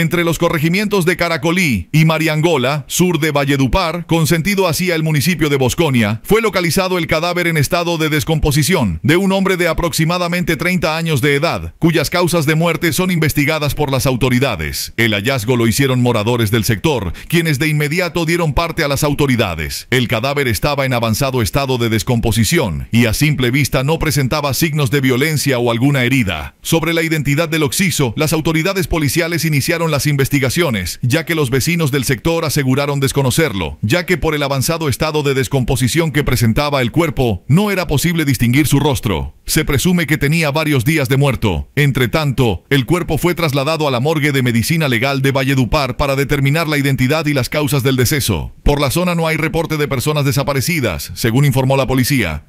entre los corregimientos de Caracolí y Mariangola, sur de Valledupar, consentido hacia el municipio de Bosconia, fue localizado el cadáver en estado de descomposición de un hombre de aproximadamente 30 años de edad, cuyas causas de muerte son investigadas por las autoridades. El hallazgo lo hicieron moradores del sector, quienes de inmediato dieron parte a las autoridades. El cadáver estaba en avanzado estado de descomposición y a simple vista no presentaba signos de violencia o alguna herida. Sobre la identidad del occiso, las autoridades policiales iniciaron las investigaciones, ya que los vecinos del sector aseguraron desconocerlo, ya que por el avanzado estado de descomposición que presentaba el cuerpo, no era posible distinguir su rostro. Se presume que tenía varios días de muerto. Entre tanto, el cuerpo fue trasladado a la morgue de Medicina Legal de Valledupar para determinar la identidad y las causas del deceso. Por la zona no hay reporte de personas desaparecidas, según informó la policía.